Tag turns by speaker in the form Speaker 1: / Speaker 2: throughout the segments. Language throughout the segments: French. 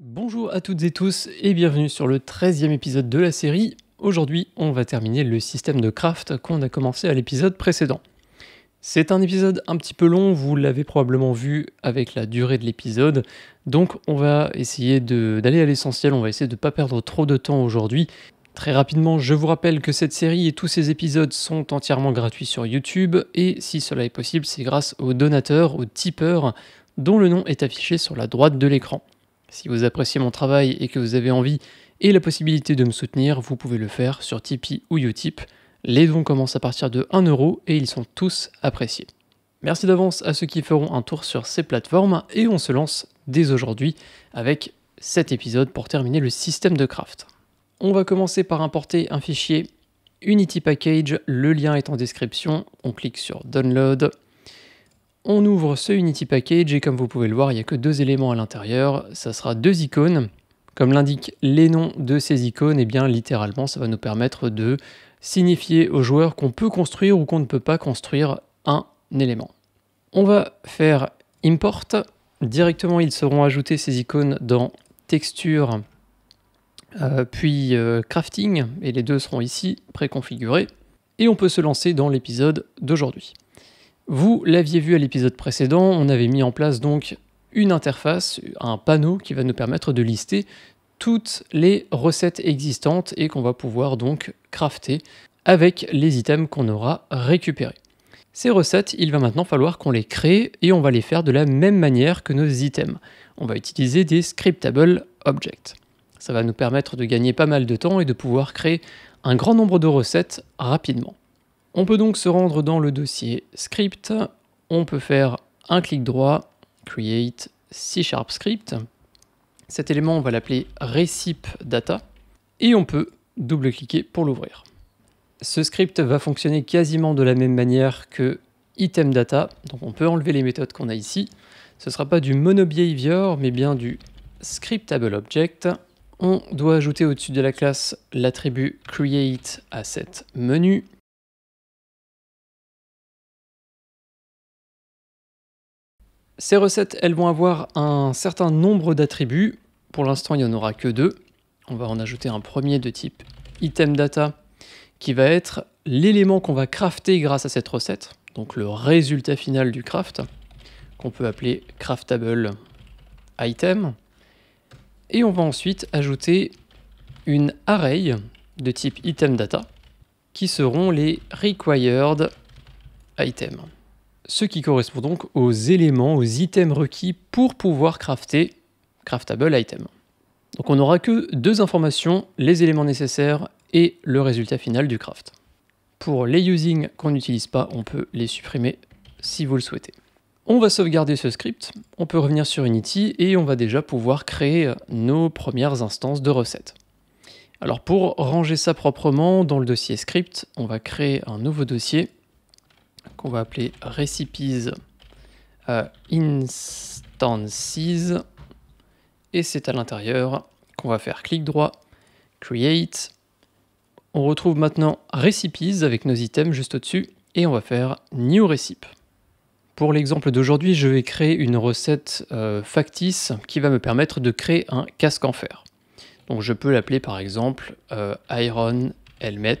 Speaker 1: Bonjour à toutes et tous et bienvenue sur le 13e épisode de la série. Aujourd'hui, on va terminer le système de craft qu'on a commencé à l'épisode précédent. C'est un épisode un petit peu long, vous l'avez probablement vu avec la durée de l'épisode, donc on va essayer d'aller à l'essentiel, on va essayer de ne pas perdre trop de temps aujourd'hui. Très rapidement, je vous rappelle que cette série et tous ces épisodes sont entièrement gratuits sur YouTube, et si cela est possible, c'est grâce aux donateurs, aux tipeurs, dont le nom est affiché sur la droite de l'écran. Si vous appréciez mon travail et que vous avez envie et la possibilité de me soutenir, vous pouvez le faire sur Tipeee ou Utip. Les dons commencent à partir de 1€ et ils sont tous appréciés. Merci d'avance à ceux qui feront un tour sur ces plateformes et on se lance dès aujourd'hui avec cet épisode pour terminer le système de craft. On va commencer par importer un fichier Unity Package, le lien est en description, on clique sur Download, on ouvre ce Unity Package et comme vous pouvez le voir, il n'y a que deux éléments à l'intérieur. Ça sera deux icônes. Comme l'indiquent les noms de ces icônes, et eh bien littéralement, ça va nous permettre de signifier aux joueurs qu'on peut construire ou qu'on ne peut pas construire un élément. On va faire import. Directement, ils seront ajoutés ces icônes dans texture euh, puis euh, crafting, et les deux seront ici préconfigurés. Et on peut se lancer dans l'épisode d'aujourd'hui. Vous l'aviez vu à l'épisode précédent, on avait mis en place donc une interface, un panneau qui va nous permettre de lister toutes les recettes existantes et qu'on va pouvoir donc crafter avec les items qu'on aura récupérés. Ces recettes, il va maintenant falloir qu'on les crée et on va les faire de la même manière que nos items. On va utiliser des scriptable objects. Ça va nous permettre de gagner pas mal de temps et de pouvoir créer un grand nombre de recettes rapidement. On peut donc se rendre dans le dossier script, on peut faire un clic droit, create C Sharp script. Cet élément, on va l'appeler RecipeData, et on peut double-cliquer pour l'ouvrir. Ce script va fonctionner quasiment de la même manière que ItemData, donc on peut enlever les méthodes qu'on a ici. Ce ne sera pas du MonoBehaviour mais bien du ScriptableObject. object. On doit ajouter au-dessus de la classe l'attribut create à cet menu. Ces recettes, elles vont avoir un certain nombre d'attributs. Pour l'instant, il n'y en aura que deux. On va en ajouter un premier de type itemData » qui va être l'élément qu'on va crafter grâce à cette recette, donc le résultat final du craft, qu'on peut appeler craftable item. Et on va ensuite ajouter une array de type itemData » qui seront les required items ce qui correspond donc aux éléments, aux items requis pour pouvoir crafter craftable item. Donc on n'aura que deux informations, les éléments nécessaires et le résultat final du craft. Pour les using qu'on n'utilise pas, on peut les supprimer si vous le souhaitez. On va sauvegarder ce script, on peut revenir sur Unity et on va déjà pouvoir créer nos premières instances de recettes. Alors pour ranger ça proprement, dans le dossier script, on va créer un nouveau dossier qu'on va appeler recipes euh, instances. Et c'est à l'intérieur qu'on va faire clic droit, create. On retrouve maintenant recipes avec nos items juste au-dessus et on va faire new recipe. Pour l'exemple d'aujourd'hui, je vais créer une recette euh, factice qui va me permettre de créer un casque en fer. Donc je peux l'appeler par exemple euh, Iron Helmet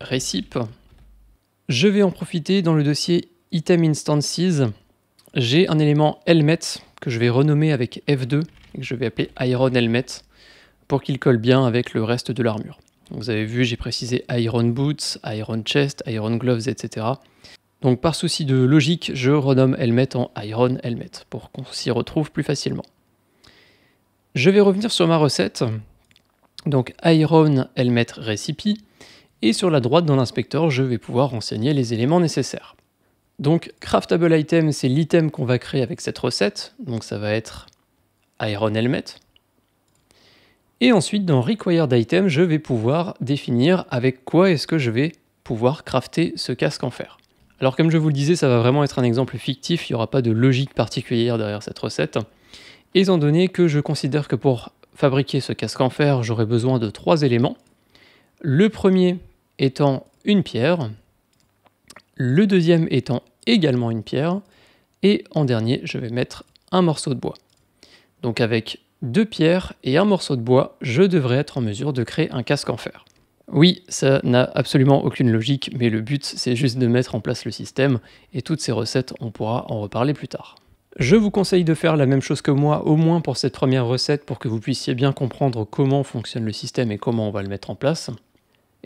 Speaker 1: Recipe. Je vais en profiter dans le dossier Item Instances. J'ai un élément helmet que je vais renommer avec F2 et que je vais appeler Iron Helmet pour qu'il colle bien avec le reste de l'armure. Vous avez vu, j'ai précisé Iron Boots, Iron Chest, Iron Gloves, etc. Donc par souci de logique, je renomme Helmet en Iron Helmet pour qu'on s'y retrouve plus facilement. Je vais revenir sur ma recette. Donc Iron Helmet Recipe et sur la droite dans l'inspecteur, je vais pouvoir renseigner les éléments nécessaires. Donc craftable item, c'est l'item qu'on va créer avec cette recette, donc ça va être iron helmet. Et ensuite dans required item, je vais pouvoir définir avec quoi est-ce que je vais pouvoir crafter ce casque en fer. Alors comme je vous le disais, ça va vraiment être un exemple fictif, il n'y aura pas de logique particulière derrière cette recette. Étant donné que je considère que pour fabriquer ce casque en fer, j'aurai besoin de trois éléments, le premier étant une pierre, le deuxième étant également une pierre, et en dernier, je vais mettre un morceau de bois. Donc avec deux pierres et un morceau de bois, je devrais être en mesure de créer un casque en fer. Oui, ça n'a absolument aucune logique, mais le but c'est juste de mettre en place le système, et toutes ces recettes on pourra en reparler plus tard. Je vous conseille de faire la même chose que moi, au moins pour cette première recette, pour que vous puissiez bien comprendre comment fonctionne le système et comment on va le mettre en place.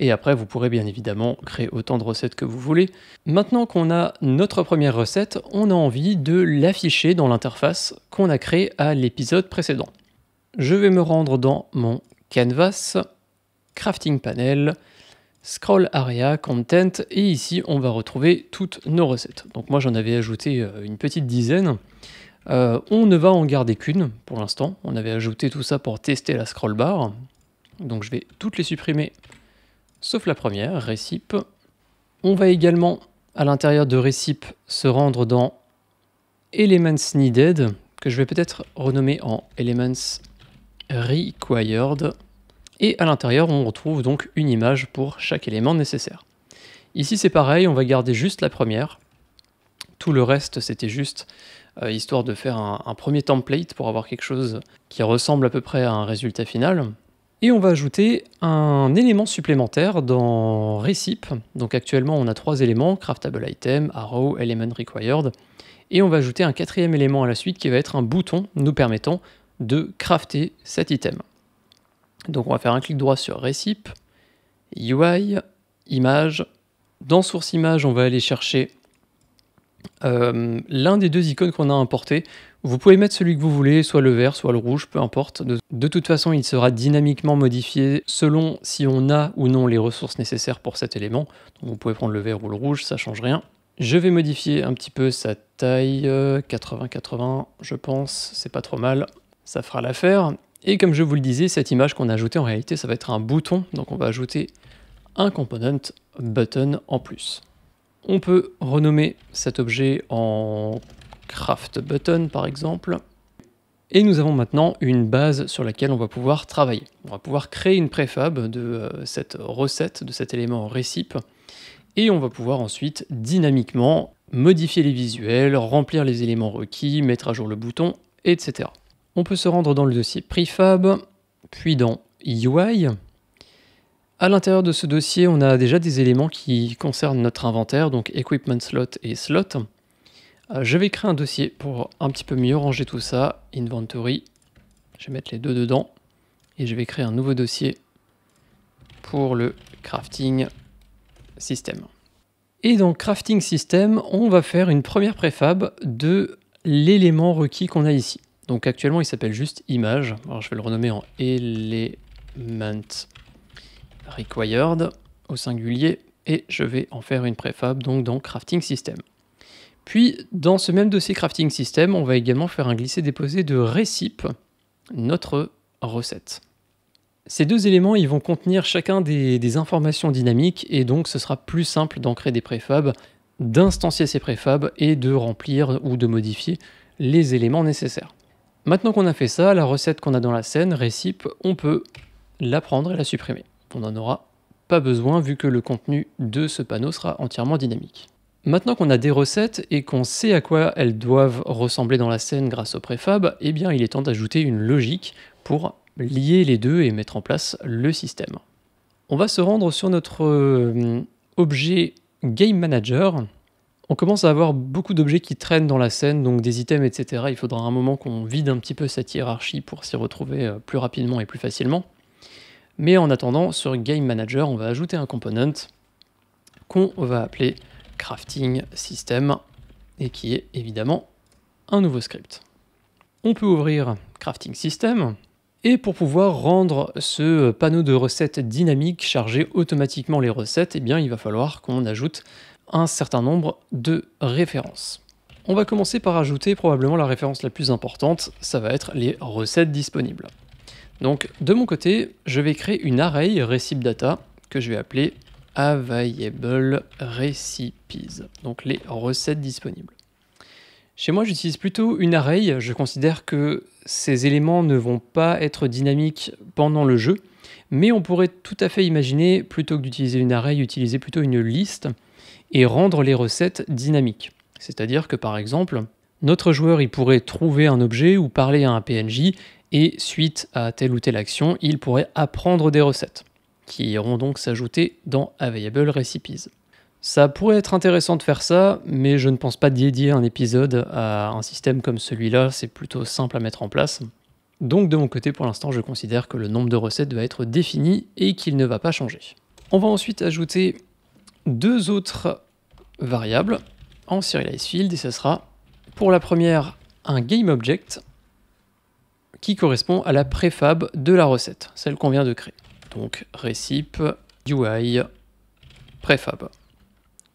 Speaker 1: Et après, vous pourrez bien évidemment créer autant de recettes que vous voulez. Maintenant qu'on a notre première recette, on a envie de l'afficher dans l'interface qu'on a créée à l'épisode précédent. Je vais me rendre dans mon canvas, crafting panel, scroll area, content, et ici on va retrouver toutes nos recettes. Donc moi j'en avais ajouté euh, une petite dizaine. Euh, on ne va en garder qu'une pour l'instant. On avait ajouté tout ça pour tester la scroll bar. Donc je vais toutes les supprimer sauf la première, Recipe, On va également, à l'intérieur de Recipe se rendre dans Elements Needed, que je vais peut-être renommer en Elements Required. Et à l'intérieur, on retrouve donc une image pour chaque élément nécessaire. Ici, c'est pareil, on va garder juste la première. Tout le reste, c'était juste euh, histoire de faire un premier template pour avoir quelque chose qui ressemble à peu près à un résultat final. Et on va ajouter un élément supplémentaire dans Recipe. Donc actuellement, on a trois éléments, Craftable Item, Arrow, Element Required. Et on va ajouter un quatrième élément à la suite qui va être un bouton nous permettant de crafter cet item. Donc on va faire un clic droit sur Recipe, UI, Image. Dans Source Image, on va aller chercher euh, l'un des deux icônes qu'on a importé. Vous pouvez mettre celui que vous voulez, soit le vert, soit le rouge, peu importe. De, toute façon, il sera dynamiquement modifié selon si on a ou non les ressources nécessaires pour cet élément. Donc vous pouvez prendre le vert ou le rouge, ça change rien. Je vais modifier un petit peu sa taille, 80-80 euh, je pense, c'est pas trop mal, ça fera l'affaire. Et comme je vous le disais, cette image qu'on a ajoutée en réalité, ça va être un bouton, donc on va ajouter un component button en plus. On peut renommer cet objet en craftButton », par exemple. Et nous avons maintenant une base sur laquelle on va pouvoir travailler. On va pouvoir créer une préfab de euh, cette recette, de cet élément récipe, et on va pouvoir ensuite dynamiquement modifier les visuels, remplir les éléments requis, mettre à jour le bouton, etc. On peut se rendre dans le dossier prefab, puis dans UI, à l'intérieur de ce dossier, on a déjà des éléments qui concernent notre inventaire, donc equipment slot et slot. Euh, je vais créer un dossier pour un petit peu mieux ranger tout ça. Inventory, je vais mettre les deux dedans. Et je vais créer un nouveau dossier pour le crafting system. Et dans crafting system, on va faire une première préfab de l'élément requis qu'on a ici. Donc actuellement, il s'appelle juste image. Alors je vais le renommer en element required au singulier et je vais en faire une préfab donc dans crafting system. Puis dans ce même dossier crafting system, on va également faire un glisser-déposer de Recipe, notre recette. Ces deux éléments, ils vont contenir chacun des, informations dynamiques et donc ce sera plus simple d'ancrer des préfabs, d'instancier ces préfabs et de remplir ou de modifier les éléments nécessaires. Maintenant qu'on a fait ça, la recette qu'on a dans la scène, récipe, on peut la prendre et la supprimer on n'en aura pas besoin vu que le contenu de ce panneau sera entièrement dynamique. Maintenant qu'on a des recettes et qu'on sait à quoi elles doivent ressembler dans la scène grâce au préfab, eh bien il est temps d'ajouter une logique pour lier les deux et mettre en place le système. On va se rendre sur notre euh, objet Game Manager. On commence à avoir beaucoup d'objets qui traînent dans la scène, donc des items, etc. Il faudra un moment qu'on vide un petit peu cette hiérarchie pour s'y retrouver euh, plus rapidement et plus facilement. Mais en attendant, sur Game Manager, on va ajouter un component qu'on va appeler crafting system et qui est évidemment un nouveau script. On peut ouvrir crafting system et pour pouvoir rendre ce panneau de recettes dynamique charger automatiquement les recettes, eh bien il va falloir qu'on ajoute un certain nombre de références. On va commencer par ajouter probablement la référence la plus importante, ça va être les recettes disponibles. Donc de mon côté, je vais créer une array recipe data que je vais appeler available recipes, donc les recettes disponibles. Chez moi, j'utilise plutôt une array, je considère que ces éléments ne vont pas être dynamiques pendant le jeu, mais on pourrait tout à fait imaginer, plutôt que d'utiliser une array, utiliser plutôt une liste et rendre les recettes dynamiques. C'est-à-dire que par exemple, notre joueur il pourrait trouver un objet ou parler à un PNJ et suite à telle ou telle action, il pourrait apprendre des recettes, qui iront donc s'ajouter dans Available Recipes. Ça pourrait être intéressant de faire ça, mais je ne pense pas dédier un épisode à un système comme celui-là, c'est plutôt simple à mettre en place. Donc de mon côté, pour l'instant, je considère que le nombre de recettes va être défini et qu'il ne va pas changer. On va ensuite ajouter deux autres variables en SerializeField, field, et ce sera pour la première un GameObject qui correspond à la préfab de la recette, celle qu'on vient de créer. Donc Recipe UI Prefab.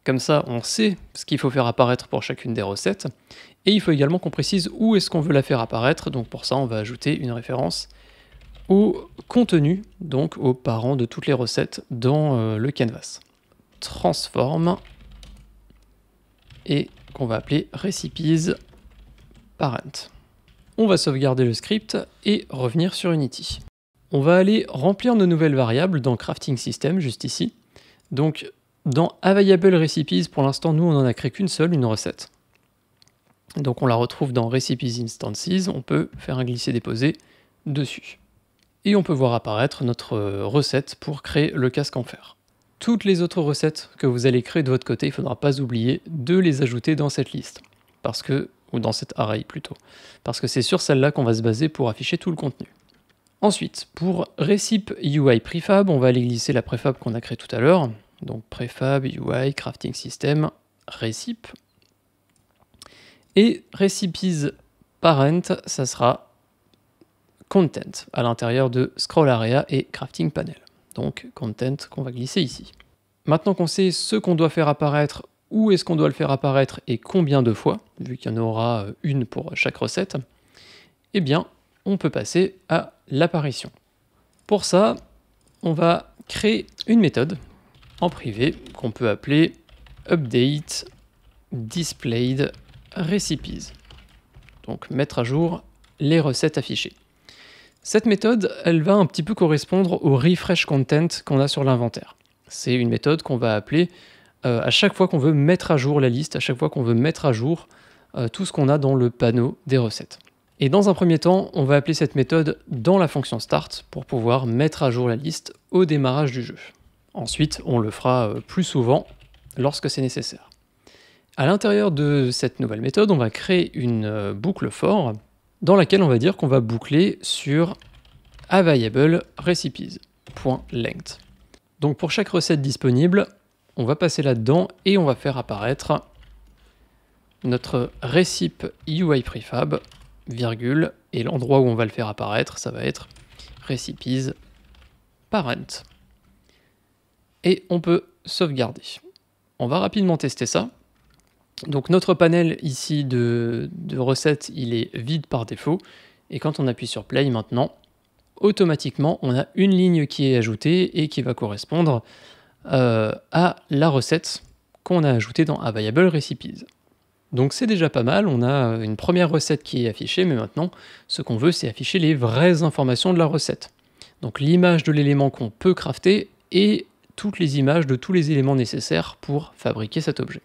Speaker 1: Comme ça, on sait ce qu'il faut faire apparaître pour chacune des recettes. Et il faut également qu'on précise où est-ce qu'on veut la faire apparaître. Donc pour ça, on va ajouter une référence au contenu, donc aux parents de toutes les recettes dans euh, le canvas. Transform et qu'on va appeler recipes parent. On va sauvegarder le script et revenir sur Unity. On va aller remplir nos nouvelles variables dans Crafting System, juste ici. Donc, dans Available Recipes, pour l'instant, nous, on n'en a créé qu'une seule, une recette. Donc, on la retrouve dans Recipes Instances. On peut faire un glisser-déposer dessus. Et on peut voir apparaître notre euh, recette pour créer le casque en fer. Toutes les autres recettes que vous allez créer de votre côté, il ne faudra pas oublier de les ajouter dans cette liste. Parce que ou dans cette array plutôt, parce que c'est sur celle-là qu'on va se baser pour afficher tout le contenu. Ensuite, pour Recipe UI Prefab, on va aller glisser la préfab qu'on a créée tout à l'heure, donc Prefab, UI, Crafting System, Recipe. Et Recipes Parent, ça sera Content à l'intérieur de Scroll Area et Crafting Panel. Donc Content qu'on va glisser ici. Maintenant qu'on sait ce qu'on doit faire apparaître où est-ce qu'on doit le faire apparaître et combien de fois, vu qu'il y en aura euh, une pour chaque recette, eh bien, on peut passer à l'apparition. Pour ça, on va créer une méthode en privé qu'on peut appeler update displayed recipes. Donc mettre à jour les recettes affichées. Cette méthode, elle va un petit peu correspondre au refresh qu'on a sur l'inventaire. C'est une méthode qu'on va appeler euh, à chaque fois qu'on veut mettre à jour la liste, à chaque fois qu'on veut mettre à jour euh, tout ce qu'on a dans le panneau des recettes. Et dans un premier temps, on va appeler cette méthode dans la fonction start pour pouvoir mettre à jour la liste au démarrage du jeu. Ensuite, on le fera euh, plus souvent lorsque c'est nécessaire. À l'intérieur de cette nouvelle méthode, on va créer une boucle for dans laquelle on va dire qu'on va boucler sur availableRecipes.length Donc pour chaque recette disponible, on va passer là-dedans et on va faire apparaître notre Recipe UI prefab, virgule, et l'endroit où on va le faire apparaître, ça va être recipes parent. Et on peut sauvegarder. On va rapidement tester ça. Donc notre panel ici de, de recettes, il est vide par défaut. Et quand on appuie sur play maintenant, automatiquement, on a une ligne qui est ajoutée et qui va correspondre euh, à la recette qu'on a ajoutée dans Available Recipes. Donc c'est déjà pas mal, on a une première recette qui est affichée, mais maintenant ce qu'on veut c'est afficher les vraies informations de la recette. Donc l'image de l'élément qu'on peut crafter et toutes les images de tous les éléments nécessaires pour fabriquer cet objet.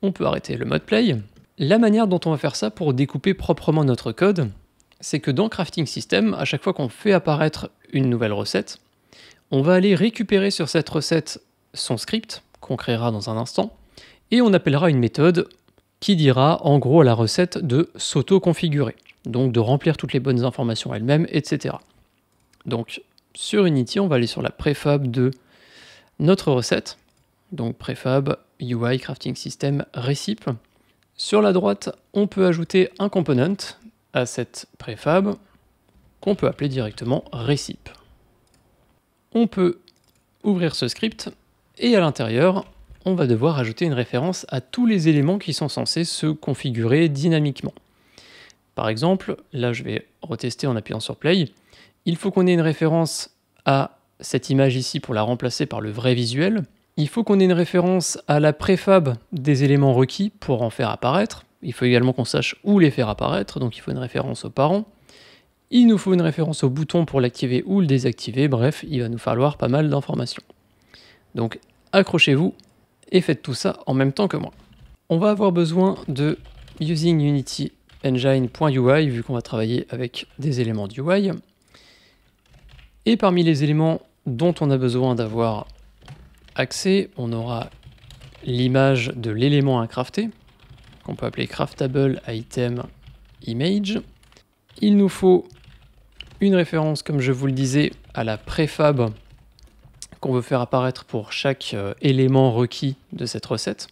Speaker 1: On peut arrêter le mode play. La manière dont on va faire ça pour découper proprement notre code, c'est que dans Crafting System, à chaque fois qu'on fait apparaître une nouvelle recette, on va aller récupérer sur cette recette son script qu'on créera dans un instant et on appellera une méthode qui dira en gros à la recette de s'auto-configurer, donc de remplir toutes les bonnes informations elle mêmes etc. Donc sur Unity, on va aller sur la préfab de notre recette, donc préfab UI crafting system Recipe Sur la droite, on peut ajouter un component à cette préfab qu'on peut appeler directement Recipe. On peut ouvrir ce script et à l'intérieur, on va devoir ajouter une référence à tous les éléments qui sont censés se configurer dynamiquement. Par exemple, là je vais retester en appuyant sur Play, il faut qu'on ait une référence à cette image ici pour la remplacer par le vrai visuel, il faut qu'on ait une référence à la préfab des éléments requis pour en faire apparaître, il faut également qu'on sache où les faire apparaître, donc il faut une référence aux parents, il nous faut une référence au bouton pour l'activer ou le désactiver, bref, il va nous falloir pas mal d'informations. Donc accrochez-vous et faites tout ça en même temps que moi. On va avoir besoin de using unity vu qu'on va travailler avec des éléments d'UI. Et parmi les éléments dont on a besoin d'avoir accès, on aura l'image de l'élément à crafter, qu'on peut appeler craftable item image. Il nous faut une référence, comme je vous le disais, à la préfab qu'on veut faire apparaître pour chaque euh, élément requis de cette recette.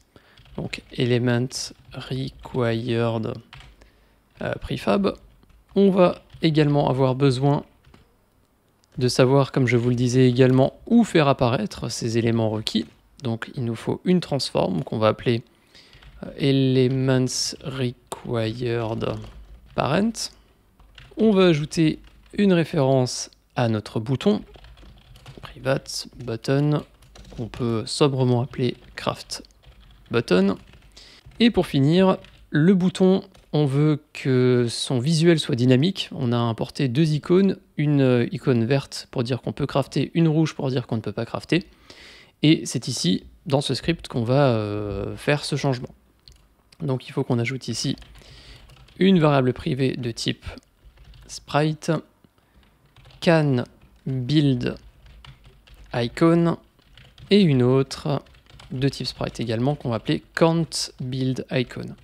Speaker 1: Donc element required euh, prefab. On va également avoir besoin de savoir, comme je vous le disais également, où faire apparaître ces éléments requis. Donc il nous faut une transform qu'on va appeler euh, elements required parent. On va ajouter une référence à notre bouton private button qu'on peut sobrement appeler craft button. Et pour finir, le bouton, on veut que son visuel soit dynamique. On a importé deux icônes, une euh, icône verte pour dire qu'on peut crafter, une rouge pour dire qu'on ne peut pas crafter. Et c'est ici, dans ce script, qu'on va euh, faire ce changement. Donc il faut qu'on ajoute ici une variable privée de type sprite, can build icon et une autre de type sprite également qu'on va appeler can't build icon.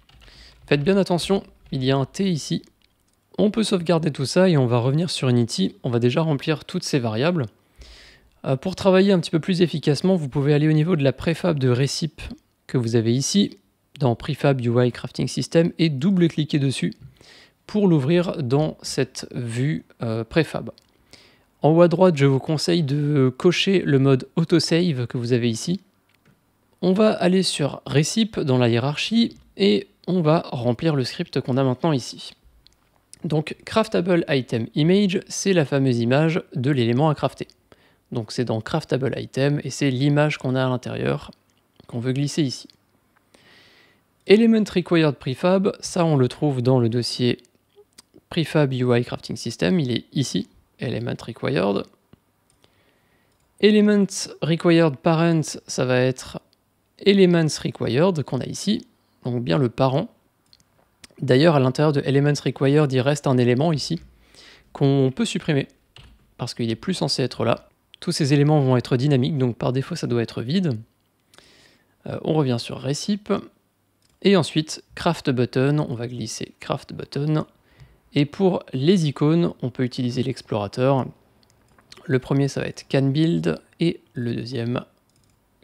Speaker 1: Faites bien attention, il y a un T ici. On peut sauvegarder tout ça et on va revenir sur Unity. On va déjà remplir toutes ces variables. Euh, pour travailler un petit peu plus efficacement, vous pouvez aller au niveau de la préfab de récipe que vous avez ici, dans Prefab UI Crafting System, et double-cliquer dessus pour l'ouvrir dans cette vue euh, préfab. En haut à droite, je vous conseille de cocher le mode autosave que vous avez ici. On va aller sur Recipe dans la hiérarchie et on va remplir le script qu'on a maintenant ici. Donc craftable item image, c'est la fameuse image de l'élément à crafter. Donc c'est dans craftable item et c'est l'image qu'on a à l'intérieur qu'on veut glisser ici. Element required prefab, ça on le trouve dans le dossier prefab UI crafting system, il est ici element required. Element required parent, ça va être elements required qu'on a ici, donc bien le parent. D'ailleurs, à l'intérieur de elements required, il reste un élément ici qu'on peut supprimer parce qu'il est plus censé être là. Tous ces éléments vont être dynamiques, donc par défaut, ça doit être vide. Euh, on revient sur Recipe, Et ensuite, craft button, on va glisser craft button. Et pour les icônes, on peut utiliser l'explorateur. Le premier, ça va être can build et le deuxième,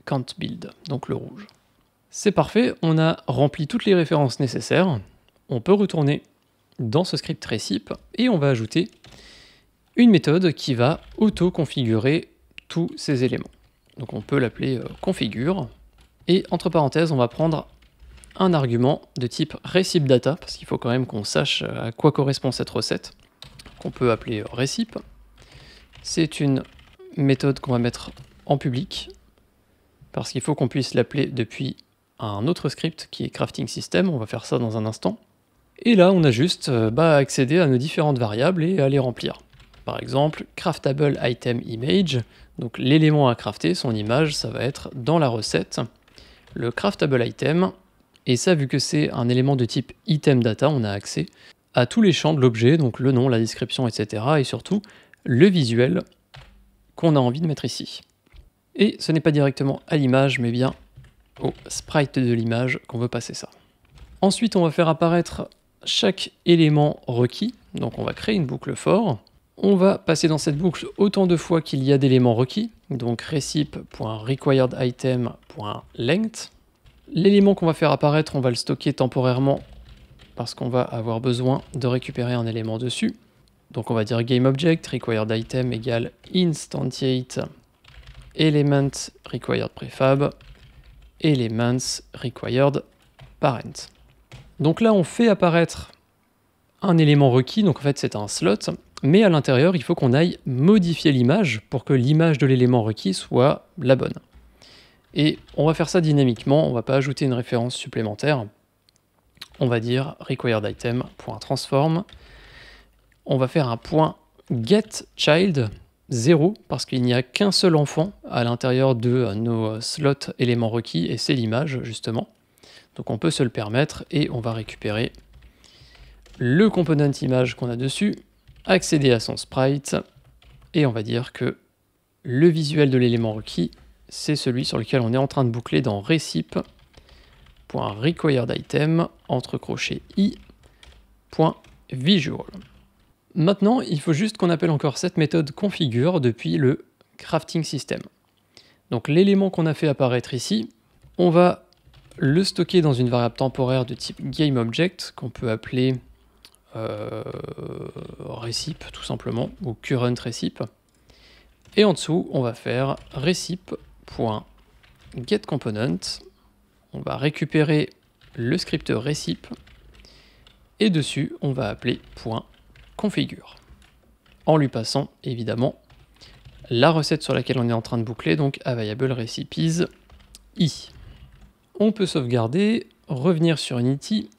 Speaker 1: can't build, donc le rouge. C'est parfait, on a rempli toutes les références nécessaires. On peut retourner dans ce script Recipe et on va ajouter une méthode qui va auto-configurer tous ces éléments. Donc on peut l'appeler euh, configure et entre parenthèses, on va prendre un argument de type recipe data, parce qu'il faut quand même qu'on sache euh, à quoi correspond cette recette, qu'on peut appeler Recipe. C'est une méthode qu'on va mettre en public, parce qu'il faut qu'on puisse l'appeler depuis un autre script qui est crafting system, on va faire ça dans un instant. Et là, on a juste euh, bah, accéder à nos différentes variables et à les remplir. Par exemple, craftable item image, donc l'élément à crafter, son image, ça va être dans la recette. Le craftable item, et ça, vu que c'est un élément de type item data, on a accès à tous les champs de l'objet, donc le nom, la description, etc. Et surtout, le visuel qu'on a envie de mettre ici. Et ce n'est pas directement à l'image, mais bien au sprite de l'image qu'on veut passer ça. Ensuite, on va faire apparaître chaque élément requis. Donc on va créer une boucle for. On va passer dans cette boucle autant de fois qu'il y a d'éléments requis. Donc recipe.requiredItem.length. L'élément qu'on va faire apparaître, on va le stocker temporairement parce qu'on va avoir besoin de récupérer un élément dessus. Donc on va dire GameObject required item égale instantiate element required prefab elements required parent. Donc là on fait apparaître un élément requis, donc en fait c'est un slot, mais à l'intérieur il faut qu'on aille modifier l'image pour que l'image de l'élément requis soit la bonne. Et on va faire ça dynamiquement, on ne va pas ajouter une référence supplémentaire. On va dire required item On va faire un point get child 0 parce qu'il n'y a qu'un seul enfant à l'intérieur de euh, nos euh, slots éléments requis et c'est l'image justement. Donc on peut se le permettre et on va récupérer le component image qu'on a dessus, accéder à son sprite et on va dire que le visuel de l'élément requis c'est celui sur lequel on est en train de boucler dans récip entre crochets i Maintenant, il faut juste qu'on appelle encore cette méthode configure depuis le crafting system. Donc l'élément qu'on a fait apparaître ici, on va le stocker dans une variable temporaire de type GameObject qu'on peut appeler euh, Recipe tout simplement ou current Et en dessous, on va faire Recipe getComponent. On va récupérer le scripteur Recipe et dessus on va appeler .configure en lui passant évidemment la recette sur laquelle on est en train de boucler, donc available i. On peut sauvegarder, revenir sur Unity.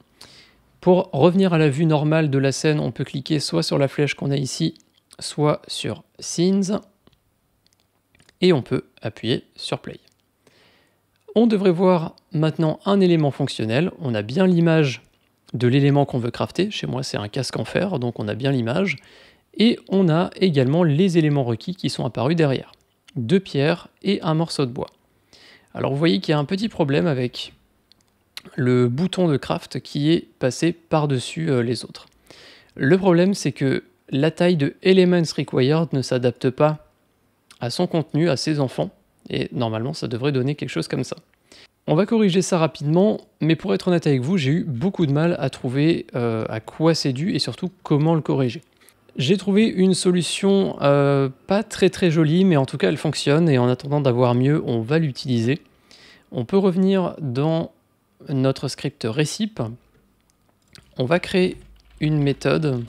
Speaker 1: Pour revenir à la vue normale de la scène, on peut cliquer soit sur la flèche qu'on a ici, soit sur Scenes et on peut appuyer sur Play. On devrait voir maintenant un élément fonctionnel. On a bien l'image de l'élément qu'on veut crafter. Chez moi, c'est un casque en fer, donc on a bien l'image. Et on a également les éléments requis qui sont apparus derrière. Deux pierres et un morceau de bois. Alors vous voyez qu'il y a un petit problème avec le bouton de craft qui est passé par-dessus euh, les autres. Le problème, c'est que la taille de Elements Required ne s'adapte pas à son contenu, à ses enfants, et normalement ça devrait donner quelque chose comme ça. On va corriger ça rapidement, mais pour être honnête avec vous, j'ai eu beaucoup de mal à trouver euh, à quoi c'est dû et surtout comment le corriger. J'ai trouvé une solution euh, pas très très jolie, mais en tout cas elle fonctionne et en attendant d'avoir mieux, on va l'utiliser. On peut revenir dans notre script récip. On va créer une méthode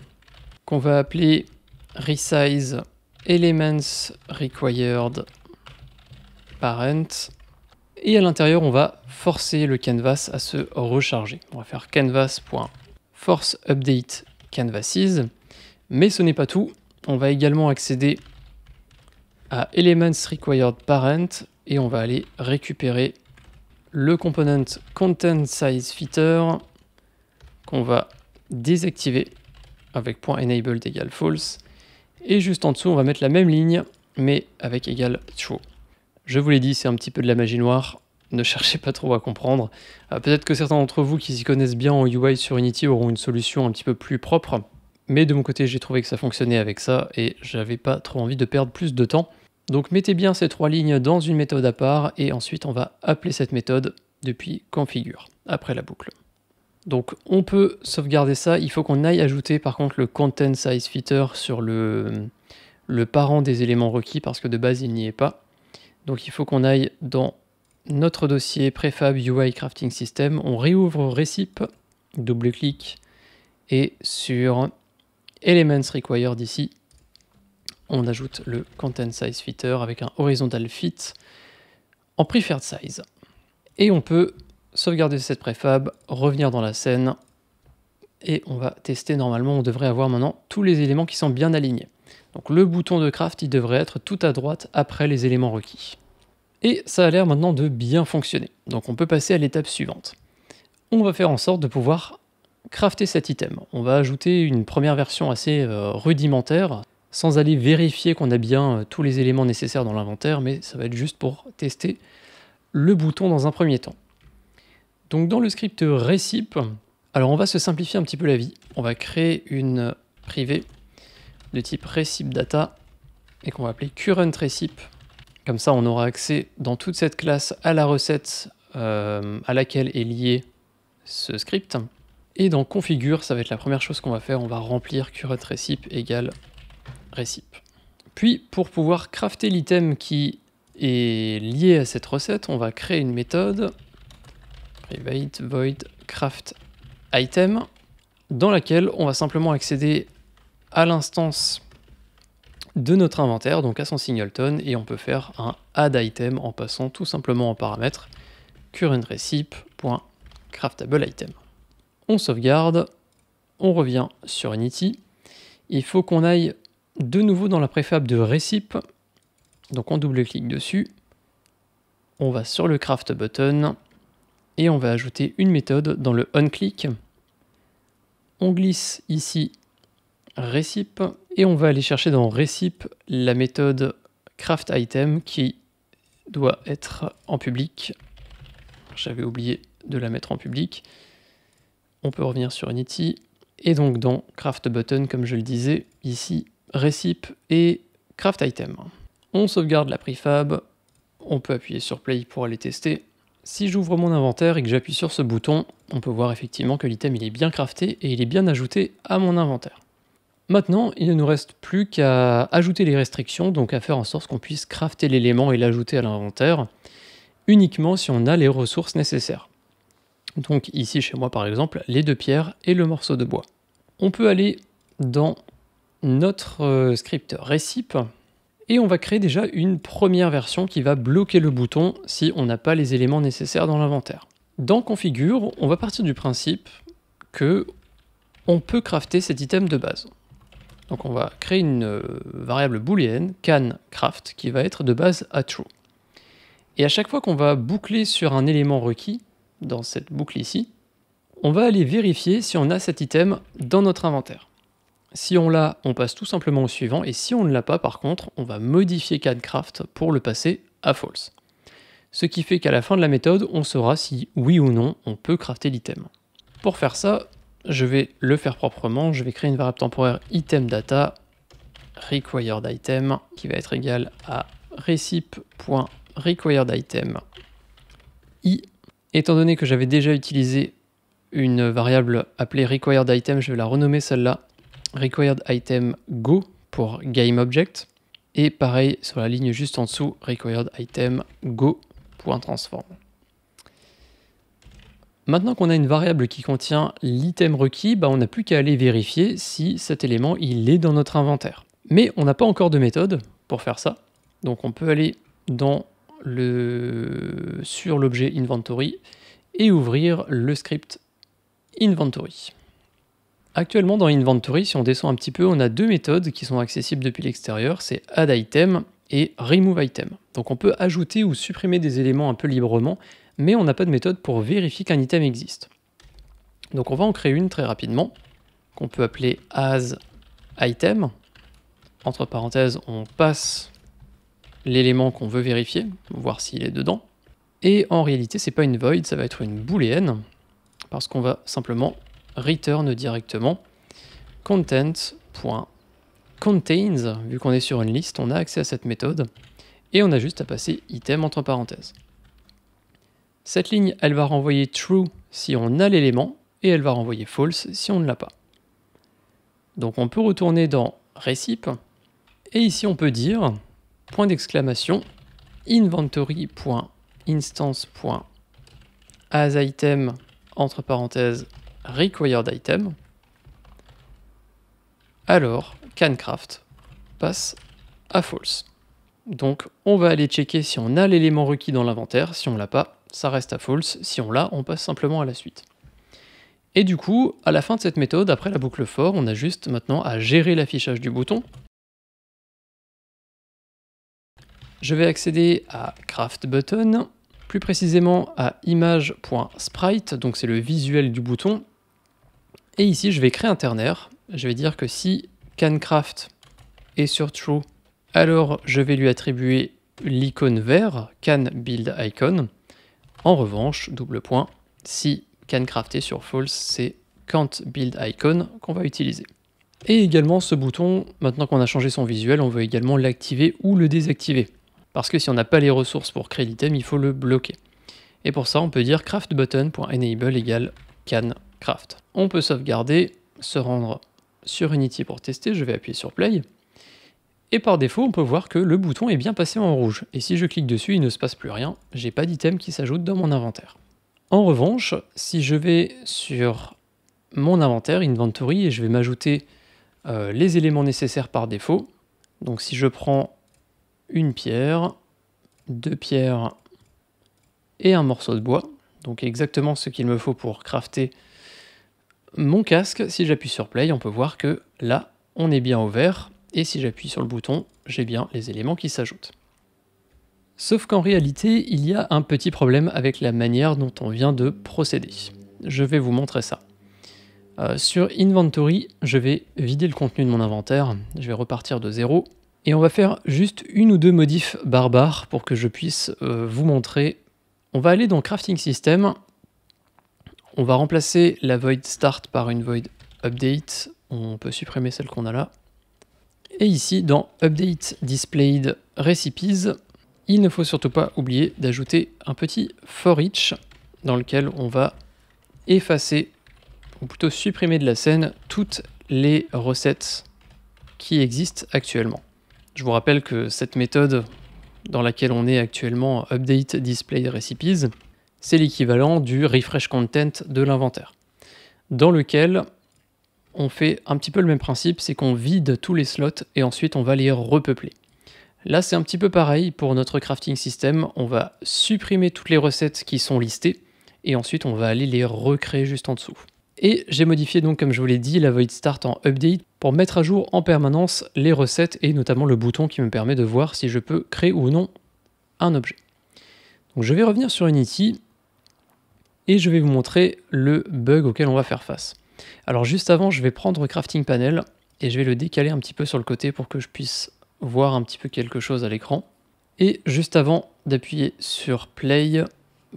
Speaker 1: qu'on va appeler resize elements required parent. Et à l'intérieur, on va forcer le canvas à se recharger. On va faire canvas.forceUpdateCanvases, Mais ce n'est pas tout. On va également accéder à elements required parent et on va aller récupérer le component content size fitter qu'on va désactiver avec point enabled égale false et juste en dessous, on va mettre la même ligne, mais avec égal true. Je vous l'ai dit, c'est un petit peu de la magie noire. Ne cherchez pas trop à comprendre. Euh, peut-être que certains d'entre vous qui s'y connaissent bien en UI sur Unity auront une solution un petit peu plus propre. Mais de mon côté, j'ai trouvé que ça fonctionnait avec ça et j'avais pas trop envie de perdre plus de temps. Donc mettez bien ces trois lignes dans une méthode à part et ensuite on va appeler cette méthode depuis configure, après la boucle. Donc on peut sauvegarder ça, il faut qu'on aille ajouter par contre le content size fitter sur le, le parent des éléments requis parce que de base il n'y est pas. Donc il faut qu'on aille dans notre dossier prefab UI crafting system, on réouvre recipe, double-clic et sur elements required ici, on ajoute le content size fitter avec un horizontal fit en preferred size. Et on peut sauvegarder cette préfab, revenir dans la scène, et on va tester normalement, on devrait avoir maintenant tous les éléments qui sont bien alignés. Donc le bouton de craft, il devrait être tout à droite après les éléments requis. Et ça a l'air maintenant de bien fonctionner, donc on peut passer à l'étape suivante. On va faire en sorte de pouvoir crafter cet item. On va ajouter une première version assez euh, rudimentaire, sans aller vérifier qu'on a bien euh, tous les éléments nécessaires dans l'inventaire, mais ça va être juste pour tester le bouton dans un premier temps. Donc dans le script Recipe, alors on va se simplifier un petit peu la vie. On va créer une privée de type RecipeData et qu'on va appeler CurrentRecipe. Comme ça, on aura accès dans toute cette classe à la recette euh, à laquelle est lié ce script. Et dans configure, ça va être la première chose qu'on va faire. On va remplir CurrentRecipe égale récip. Puis, pour pouvoir crafter l'item qui est lié à cette recette, on va créer une méthode private void craft item dans laquelle on va simplement accéder à l'instance de notre inventaire, donc à son singleton, et on peut faire un add item en passant tout simplement en paramètre CurrentRecipe.CraftableItem. On sauvegarde, on revient sur Unity. Il faut qu'on aille de nouveau dans la préfab de Recipe, donc on double-clique dessus, on va sur le craft button, et on va ajouter une méthode dans le onClick. On glisse ici Recipe et on va aller chercher dans Recipe la méthode craftItem qui doit être en public. J'avais oublié de la mettre en public. On peut revenir sur Unity. Et donc dans CraftButton, comme je le disais, ici, Recipe et CraftItem. On sauvegarde la prefab, on peut appuyer sur Play pour aller tester. Si j'ouvre mon inventaire et que j'appuie sur ce bouton, on peut voir effectivement que l'item il est bien crafté et il est bien ajouté à mon inventaire. Maintenant, il ne nous reste plus qu'à ajouter les restrictions, donc à faire en sorte qu'on puisse crafter l'élément et l'ajouter à l'inventaire, uniquement si on a les ressources nécessaires. Donc ici chez moi par exemple, les deux pierres et le morceau de bois. On peut aller dans notre euh, script récipe et on va créer déjà une première version qui va bloquer le bouton si on n'a pas les éléments nécessaires dans l'inventaire. Dans Configure, on va partir du principe que on peut crafter cet item de base. Donc on va créer une euh, variable booléenne, can craft, qui va être de base à true. Et à chaque fois qu'on va boucler sur un élément requis, dans cette boucle ici, on va aller vérifier si on a cet item dans notre inventaire. Si on l'a, on passe tout simplement au suivant, et si on ne l'a pas, par contre, on va modifier CADCraft pour le passer à false. Ce qui fait qu'à la fin de la méthode, on saura si oui ou non on peut crafter l'item. Pour faire ça, je vais le faire proprement, je vais créer une variable temporaire itemData requiredItem qui va être égale à Recipe.requiredItem Étant donné que j'avais déjà utilisé une variable appelée requiredItem, je vais la renommer celle-là required go pour GameObject. Et pareil sur la ligne juste en dessous, required item Maintenant qu'on a une variable qui contient l'item requis, bah, on n'a plus qu'à aller vérifier si cet élément il est dans notre inventaire. Mais on n'a pas encore de méthode pour faire ça. Donc on peut aller dans le... sur l'objet inventory et ouvrir le script inventory. Actuellement dans Inventory, si on descend un petit peu, on a deux méthodes qui sont accessibles depuis l'extérieur, c'est addItem et removeItem. Donc on peut ajouter ou supprimer des éléments un peu librement, mais on n'a pas de méthode pour vérifier qu'un item existe. Donc on va en créer une très rapidement, qu'on peut appeler asItem, Entre parenthèses, on passe l'élément qu'on veut vérifier, voir s'il est dedans. Et en réalité, c'est pas une void, ça va être une booléenne, parce qu'on va simplement return directement content.contains. Vu qu'on est sur une liste, on a accès à cette méthode et on a juste à passer item entre parenthèses. Cette ligne, elle va renvoyer true si on a l'élément et elle va renvoyer false si on ne l'a pas. Donc on peut retourner dans recipe et ici on peut dire point d'exclamation inventory.instance.asItem entre parenthèses required item, alors CanCraft passe à false. Donc on va aller checker si on a l'élément requis dans l'inventaire, si on l'a pas, ça reste à false, si on l'a, on passe simplement à la suite. Et du coup, à la fin de cette méthode, après la boucle for, on a juste maintenant à gérer l'affichage du bouton. Je vais accéder à craft button, plus précisément à image.sprite, donc c'est le visuel du bouton, et ici, je vais créer un ternaire. Je vais dire que si CanCraft est sur true, alors je vais lui attribuer l'icône vert, canBuildIcon. build icon. En revanche, double point, si CanCraft est sur false, c'est can't build qu'on va utiliser. Et également ce bouton, maintenant qu'on a changé son visuel, on veut également l'activer ou le désactiver. Parce que si on n'a pas les ressources pour créer l'item, il faut le bloquer. Et pour ça, on peut dire craftButton.enable égale canBuildIcon. On peut sauvegarder, se rendre sur Unity pour tester, je vais appuyer sur Play. Et par défaut, on peut voir que le bouton est bien passé en rouge. Et si je clique dessus, il ne se passe plus rien. J'ai pas d'item qui s'ajoute dans mon inventaire. En revanche, si je vais sur mon inventaire, Inventory, et je vais m'ajouter euh, les éléments nécessaires par défaut. Donc si je prends une pierre, deux pierres et un morceau de bois, donc exactement ce qu'il me faut pour crafter mon casque, si j'appuie sur play, on peut voir que là, on est bien au vert, et si j'appuie sur le bouton, j'ai bien les éléments qui s'ajoutent. Sauf qu'en réalité, il y a un petit problème avec la manière dont on vient de procéder. Je vais vous montrer ça. Euh, sur Inventory, je vais vider le contenu de mon inventaire, je vais repartir de zéro, et on va faire juste une ou deux modifs barbares pour que je puisse euh, vous montrer. On va aller dans Crafting System, on va remplacer la void start par une void update. On peut supprimer celle qu'on a là. Et ici, dans update displayed recipes, il ne faut surtout pas oublier d'ajouter un petit for each dans lequel on va effacer, ou plutôt supprimer de la scène, toutes les recettes qui existent actuellement. Je vous rappelle que cette méthode dans laquelle on est actuellement update display recipes, c'est l'équivalent du refresh content de l'inventaire, dans lequel on fait un petit peu le même principe, c'est qu'on vide tous les slots et ensuite on va les repeupler. Là, c'est un petit peu pareil pour notre crafting system, on va supprimer toutes les recettes qui sont listées et ensuite on va aller les recréer juste en dessous. Et j'ai modifié donc, comme je vous l'ai dit, la void start en update pour mettre à jour en permanence les recettes et notamment le bouton qui me permet de voir si je peux créer ou non un objet. Donc je vais revenir sur Unity et je vais vous montrer le bug auquel on va faire face. Alors juste avant, je vais prendre Crafting Panel et je vais le décaler un petit peu sur le côté pour que je puisse voir un petit peu quelque chose à l'écran. Et juste avant d'appuyer sur Play,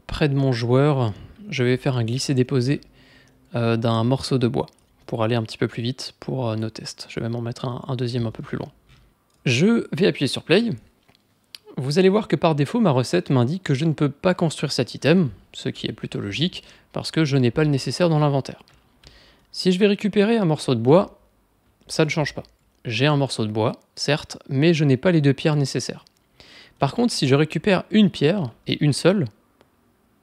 Speaker 1: près de mon joueur, je vais faire un glisser-déposer euh, d'un morceau de bois pour aller un petit peu plus vite pour euh, nos tests. Je vais même en mettre un deuxième un peu plus loin. Je vais appuyer sur Play. Vous allez voir que par défaut, ma recette m'indique que je ne peux pas construire cet item, ce qui est plutôt logique parce que je n'ai pas le nécessaire dans l'inventaire. Si je vais récupérer un morceau de bois, ça ne change pas. J'ai un morceau de bois, certes, mais je n'ai pas les deux pierres nécessaires. Par contre, si je récupère une pierre, et une seule,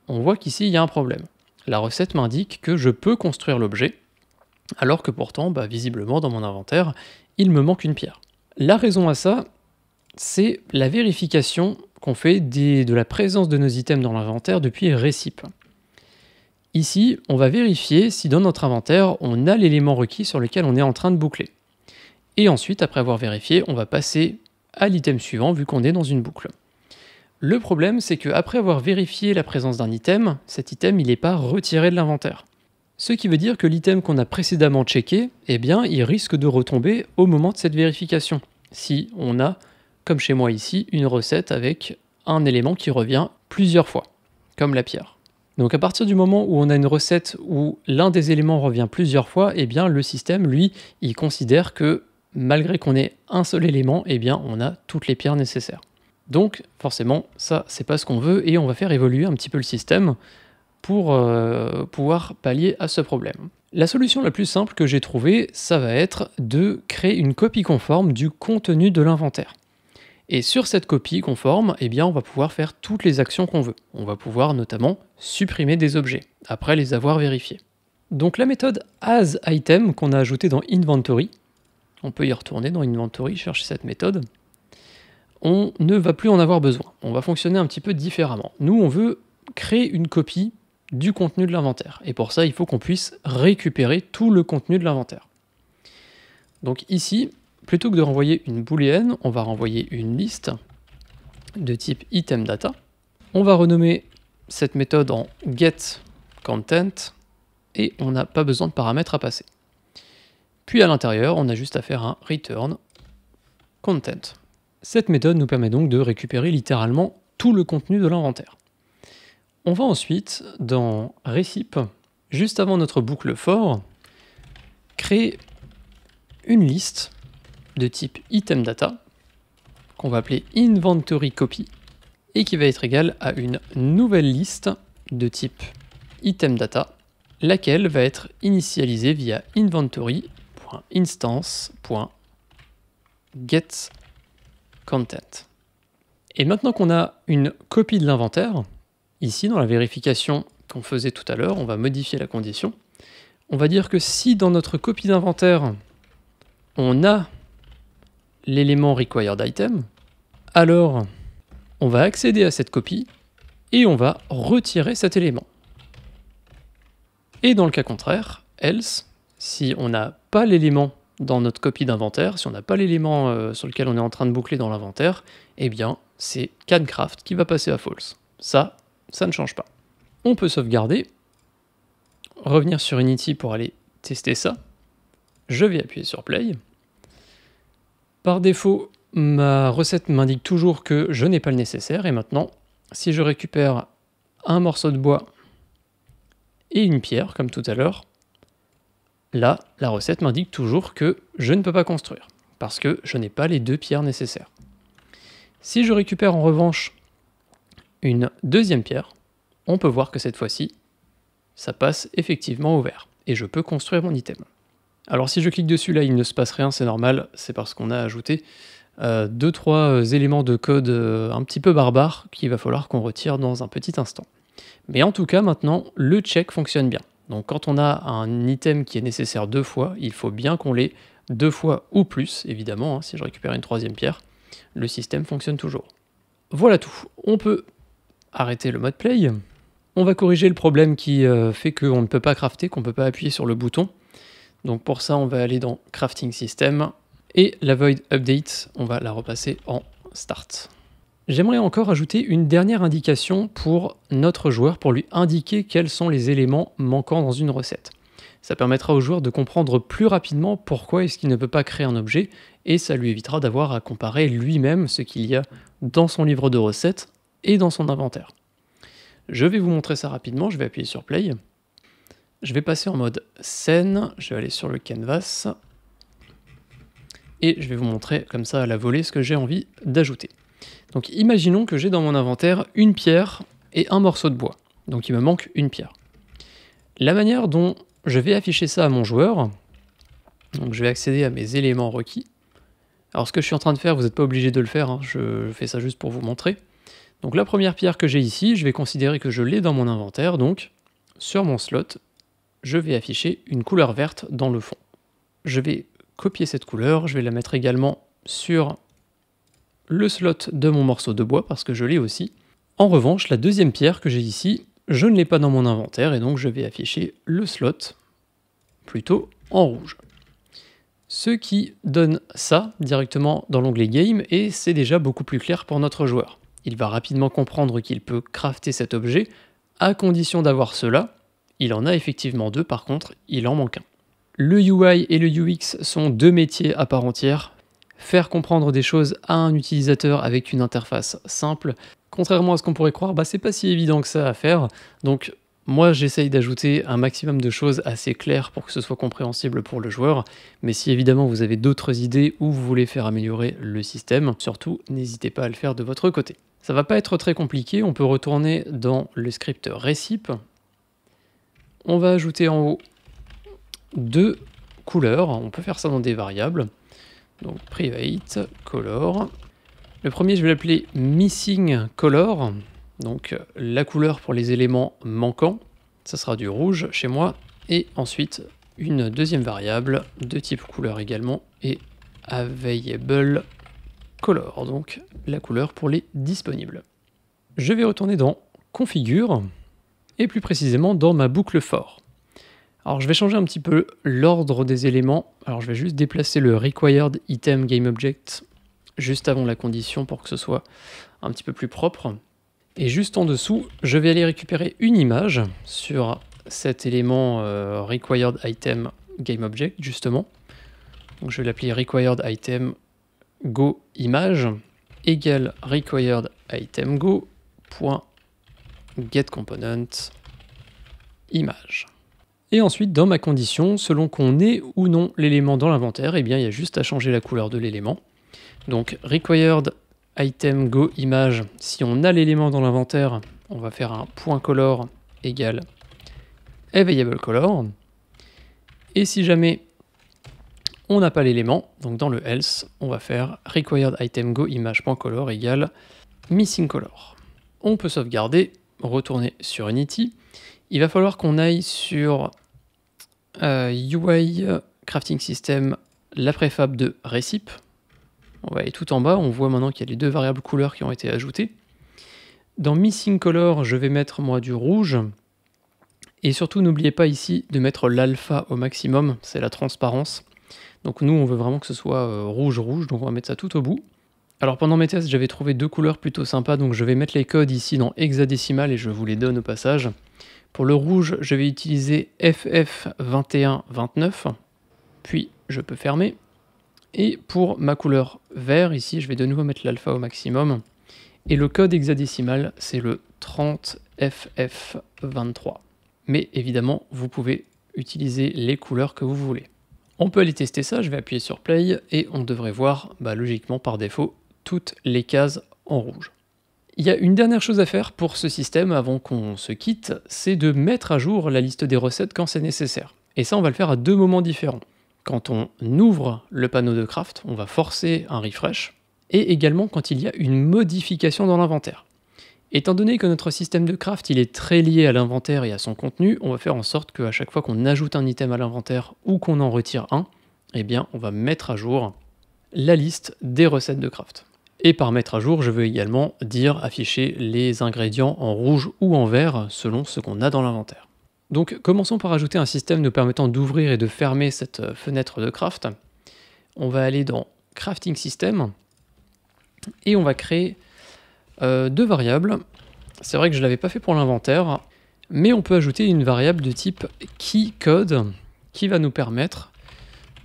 Speaker 1: on voit qu'ici il y a un problème. La recette m'indique que je peux construire l'objet, alors que pourtant, bah, visiblement dans mon inventaire, il me manque une pierre. La raison à ça, c'est la vérification qu'on fait de la présence de nos items dans l'inventaire depuis récipe Ici, on va vérifier si dans notre inventaire, on a l'élément requis sur lequel on est en train de boucler. Et ensuite, après avoir vérifié, on va passer à l'item suivant vu qu'on est dans une boucle. Le problème, c'est qu'après avoir vérifié la présence d'un item, cet item, il n'est pas retiré de l'inventaire. Ce qui veut dire que l'item qu'on a précédemment checké, eh bien, il risque de retomber au moment de cette vérification, si on a comme chez moi ici, une recette avec un élément qui revient plusieurs fois, comme la pierre. Donc à partir du moment où on a une recette où l'un des éléments revient plusieurs fois, eh bien le système, lui, il considère que malgré qu'on ait un seul élément, eh bien on a toutes les pierres nécessaires. Donc forcément, ça c'est pas ce qu'on veut et on va faire évoluer un petit peu le système pour euh, pouvoir pallier à ce problème. La solution la plus simple que j'ai trouvée, ça va être de créer une copie conforme du contenu de l'inventaire. Et sur cette copie conforme, eh bien, on va pouvoir faire toutes les actions qu'on veut. On va pouvoir notamment supprimer des objets, après les avoir vérifiés. Donc la méthode asItem qu'on a ajoutée dans Inventory, on peut y retourner dans Inventory, chercher cette méthode, on ne va plus en avoir besoin. On va fonctionner un petit peu différemment. Nous, on veut créer une copie du contenu de l'inventaire. Et pour ça, il faut qu'on puisse récupérer tout le contenu de l'inventaire. Donc ici, plutôt que de renvoyer une booléenne, on va renvoyer une liste de type itemData. On va renommer cette méthode en getContent et on n'a pas besoin de paramètres à passer. Puis à l'intérieur, on a juste à faire un return Cette méthode nous permet donc de récupérer littéralement tout le contenu de l'inventaire. On va ensuite, dans Recipe, juste avant notre boucle for, créer une liste de type itemData qu'on va appeler inventory copy et qui va être égal à une nouvelle liste de type itemData laquelle va être initialisée via inventory.instance.getContent. Et maintenant qu'on a une copie de l'inventaire, ici dans la vérification qu'on faisait tout à l'heure, on va modifier la condition. On va dire que si dans notre copie d'inventaire, on a l'élément require item, alors on va accéder à cette copie et on va retirer cet élément. Et dans le cas contraire, else, si on n'a pas l'élément dans notre copie d'inventaire, si on n'a pas l'élément euh, sur lequel on est en train de boucler dans l'inventaire, eh bien c'est CanCraft qui va passer à false. Ça, ça ne change pas. On peut sauvegarder, revenir sur Unity pour aller tester ça. Je vais appuyer sur Play. Par défaut, ma recette m'indique toujours que je n'ai pas le nécessaire. Et maintenant, si je récupère un morceau de bois et une pierre, comme tout à l'heure, là, la recette m'indique toujours que je ne peux pas construire, parce que je n'ai pas les deux pierres nécessaires. Si je récupère en revanche une deuxième pierre, on peut voir que cette fois-ci, ça passe effectivement au vert, et je peux construire mon item. Alors si je clique dessus, là, il ne se passe rien, c'est normal, c'est parce qu'on a ajouté 2 euh, deux, trois euh, éléments de code euh, un petit peu barbares qu'il va falloir qu'on retire dans un petit instant. Mais en tout cas, maintenant, le check fonctionne bien. Donc quand on a un item qui est nécessaire deux fois, il faut bien qu'on l'ait deux fois ou plus, évidemment, hein, si je récupère une troisième pierre, le système fonctionne toujours. Voilà tout. On peut arrêter le mode play. On va corriger le problème qui fait qu'on ne peut pas crafter, qu'on ne peut pas appuyer sur le bouton. Donc pour ça, on va aller dans Crafting System et la void update, on va la repasser en start. J'aimerais encore ajouter une dernière indication pour notre joueur pour lui indiquer quels sont les éléments manquants dans une recette. Ça permettra au joueur de comprendre plus rapidement pourquoi est-ce qu'il ne peut pas créer un objet et ça lui évitera d'avoir à comparer lui-même ce qu'il y a dans son livre de recettes et dans son inventaire. Je vais vous montrer ça rapidement, je vais appuyer sur play. Je vais passer en mode scène, je vais aller sur le canvas, et je vais vous montrer comme ça à la volée ce que j'ai envie d'ajouter. Donc imaginons que j'ai dans mon inventaire une pierre et un morceau de bois, donc il me manque une pierre. La manière dont je vais afficher ça à mon joueur, donc je vais accéder à mes éléments requis. Alors ce que je suis en train de faire, vous n'êtes pas obligé de le faire, hein, je fais ça juste pour vous montrer. Donc la première pierre que j'ai ici, je vais considérer que je l'ai dans mon inventaire, donc sur mon slot, je vais afficher une couleur verte dans le fond. Je vais copier cette couleur, je vais la mettre également sur le slot de mon morceau de bois parce que je l'ai aussi. En revanche, la deuxième pierre que j'ai ici, je ne l'ai pas dans mon inventaire et donc je vais afficher le slot plutôt en rouge. Ce qui donne ça directement dans l'onglet Game et c'est déjà beaucoup plus clair pour notre joueur. Il va rapidement comprendre qu'il peut crafter cet objet à condition d'avoir cela il en a effectivement deux, par contre, il en manque un. Le UI et le UX sont deux métiers à part entière. Faire comprendre des choses à un utilisateur avec une interface simple, contrairement à ce qu'on pourrait croire, bah, c'est pas si évident que ça à faire. Donc moi, j'essaye d'ajouter un maximum de choses assez claires pour que ce soit compréhensible pour le joueur, mais si évidemment vous avez d'autres idées ou vous voulez faire améliorer le système, surtout n'hésitez pas à le faire de votre côté. Ça va pas être très compliqué, on peut retourner dans le script récipe on va ajouter en haut deux couleurs. On peut faire ça dans des variables. Donc private color. Le premier, je vais l'appeler missing color. Donc la couleur pour les éléments manquants. Ça sera du rouge chez moi. Et ensuite, une deuxième variable de type couleur également et available color. Donc la couleur pour les disponibles. Je vais retourner dans configure et plus précisément dans ma boucle fort. Alors je vais changer un petit peu l'ordre des éléments. Alors je vais juste déplacer le required item game object juste avant la condition pour que ce soit un petit peu plus propre. Et juste en dessous, je vais aller récupérer une image sur cet élément euh, required item game object justement. Donc je vais l'appeler required item go image égale required item go get component image. Et ensuite, dans ma condition, selon qu'on ait ou non l'élément dans l'inventaire, eh bien, il y a juste à changer la couleur de l'élément. Donc, required item go image, si on a l'élément dans l'inventaire, on va faire un point color égal available color. Et si jamais on n'a pas l'élément, donc dans le else, on va faire required item go égale missing color. On peut sauvegarder retourner sur Unity, il va falloir qu'on aille sur UI euh, Crafting System, la préfab de Recipe. On va aller tout en bas, on voit maintenant qu'il y a les deux variables couleurs qui ont été ajoutées. Dans Missing Color, je vais mettre moi du rouge. Et surtout, n'oubliez pas ici de mettre l'alpha au maximum, c'est la transparence. Donc nous, on veut vraiment que ce soit rouge-rouge, euh, donc on va mettre ça tout au bout. Alors pendant mes tests, j'avais trouvé deux couleurs plutôt sympas, donc je vais mettre les codes ici dans hexadécimal et je vous les donne au passage. Pour le rouge, je vais utiliser FF2129, puis je peux fermer. Et pour ma couleur vert, ici, je vais de nouveau mettre l'alpha au maximum. Et le code hexadécimal, c'est le 30FF23. Mais évidemment, vous pouvez utiliser les couleurs que vous voulez. On peut aller tester ça, je vais appuyer sur play et on devrait voir bah, logiquement par défaut toutes les cases en rouge. Il y a une dernière chose à faire pour ce système avant qu'on se quitte, c'est de mettre à jour la liste des recettes quand c'est nécessaire. Et ça, on va le faire à deux moments différents. Quand on ouvre le panneau de craft, on va forcer un refresh, et également quand il y a une modification dans l'inventaire. Étant donné que notre système de craft il est très lié à l'inventaire et à son contenu, on va faire en sorte qu'à chaque fois qu'on ajoute un item à l'inventaire ou qu'on en retire un, eh bien on va mettre à jour la liste des recettes de craft. Et par mettre à jour, je veux également dire afficher les ingrédients en rouge ou en vert selon ce qu'on a dans l'inventaire. Donc commençons par ajouter un système nous permettant d'ouvrir et de fermer cette euh, fenêtre de craft. On va aller dans Crafting System et on va créer euh, deux variables. C'est vrai que je ne l'avais pas fait pour l'inventaire, mais on peut ajouter une variable de type keycode qui va nous permettre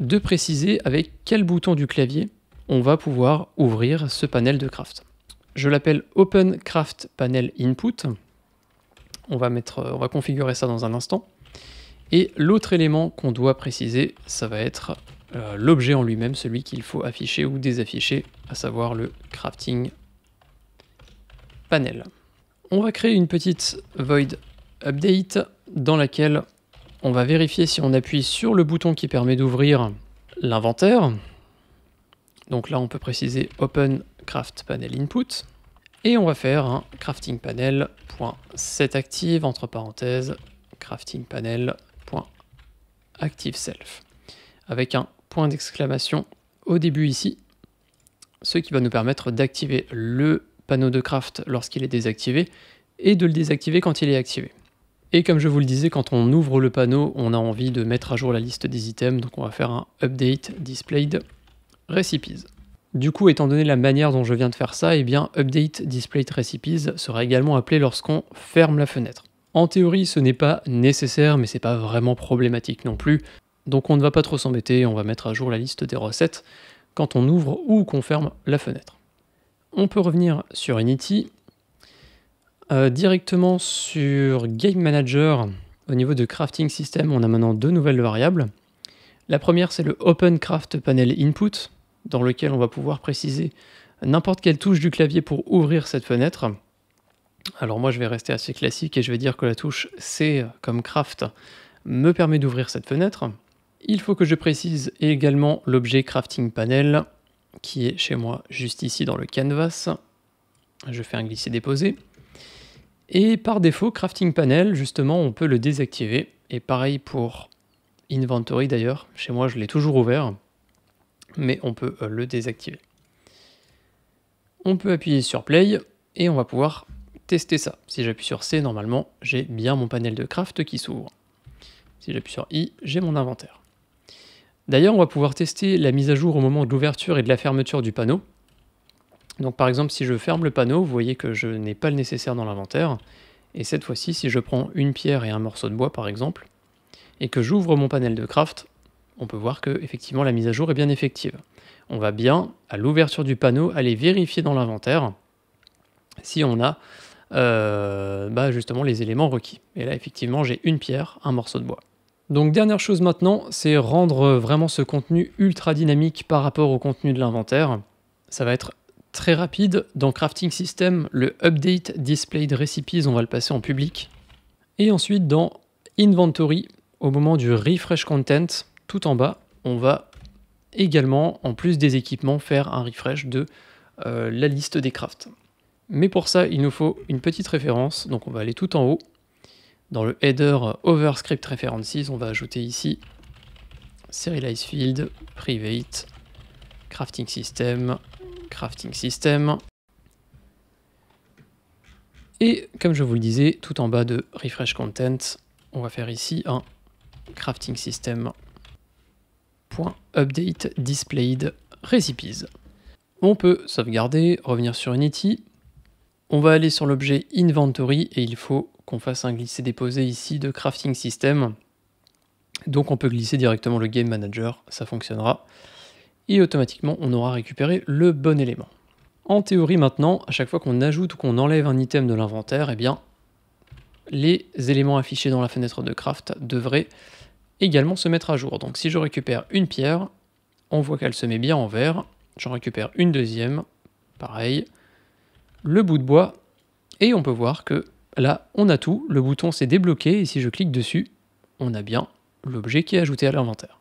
Speaker 1: de préciser avec quel bouton du clavier on va pouvoir ouvrir ce panel de craft. Je l'appelle Open Craft Panel Input. On va, mettre, on configurer ça dans un instant. Et l'autre élément qu'on doit préciser, ça va être euh, l'objet en lui-même, celui qu'il faut afficher ou désafficher, à savoir le crafting panel. On va créer une petite void update dans laquelle on va vérifier si on appuie sur le bouton qui permet d'ouvrir l'inventaire, donc là, on peut préciser open craft panel input. Et on va faire un crafting active entre parenthèses crafting self avec un point d'exclamation au début ici, ce qui va nous permettre d'activer le panneau de craft lorsqu'il est désactivé et de le désactiver quand il est activé. Et comme je vous le disais, quand on ouvre le panneau, on a envie de mettre à jour la liste des items, donc on va faire un update displayed Recipes. Du coup, étant donné la manière dont je viens de faire ça, et eh bien update displayed recipes sera également appelé lorsqu'on ferme la fenêtre. En théorie, ce n'est pas nécessaire, mais c'est pas vraiment problématique non plus. Donc on ne va pas trop s'embêter, on va mettre à jour la liste des recettes quand on ouvre ou qu'on ferme la fenêtre. On peut revenir sur Unity, euh, directement sur Game Manager. Au niveau de Crafting System, on a maintenant deux nouvelles variables. La première, c'est le Open Craft Panel Input, dans lequel on va pouvoir préciser n'importe quelle touche du clavier pour ouvrir cette fenêtre. Alors moi je vais rester assez classique et je vais dire que la touche C comme craft me permet d'ouvrir cette fenêtre. Il faut que je précise également l'objet crafting panel qui est chez moi juste ici dans le canvas. Je fais un glisser-déposer. Et par défaut, crafting panel, justement, on peut le désactiver. Et pareil pour inventory d'ailleurs, chez moi je l'ai toujours ouvert mais on peut euh, le désactiver. On peut appuyer sur Play et on va pouvoir tester ça. Si j'appuie sur C, normalement, j'ai bien mon panel de craft qui s'ouvre. Si j'appuie sur I, j'ai mon inventaire. D'ailleurs, on va pouvoir tester la mise à jour au moment de l'ouverture et de la fermeture du panneau. Donc par exemple, si je ferme le panneau, vous voyez que je n'ai pas le nécessaire dans l'inventaire. Et cette fois-ci, si je prends une pierre et un morceau de bois par exemple, et que j'ouvre mon panel de craft, on peut voir que effectivement la mise à jour est bien effective. On va bien, à l'ouverture du panneau, aller vérifier dans l'inventaire si on a euh, bah, justement les éléments requis. Et là, effectivement, j'ai une pierre, un morceau de bois. Donc dernière chose maintenant, c'est rendre vraiment ce contenu ultra dynamique par rapport au contenu de l'inventaire. Ça va être très rapide. Dans Crafting System, le Update Displayed Recipes, on va le passer en public. Et ensuite, dans Inventory, au moment du Refresh Content, tout en bas, on va également, en plus des équipements, faire un refresh de euh, la liste des crafts. Mais pour ça, il nous faut une petite référence, donc on va aller tout en haut. Dans le header Overscript References, on va ajouter ici Serialize Field, Private, Crafting System, Crafting System. Et comme je vous le disais, tout en bas de Refresh Content, on va faire ici un Crafting System .update displayed recipes. On peut sauvegarder, revenir sur Unity. E on va aller sur l'objet inventory et il faut qu'on fasse un glisser-déposer ici de crafting system. Donc on peut glisser directement le game manager, ça fonctionnera. Et automatiquement, on aura récupéré le bon élément. En théorie maintenant, à chaque fois qu'on ajoute ou qu'on enlève un item de l'inventaire, eh bien, les éléments affichés dans la fenêtre de craft devraient également se mettre à jour. Donc si je récupère une pierre, on voit qu'elle se met bien en vert. J'en récupère une deuxième, pareil. Le bout de bois, et on peut voir que là, on a tout. Le bouton s'est débloqué, et si je clique dessus, on a bien l'objet qui est ajouté à l'inventaire.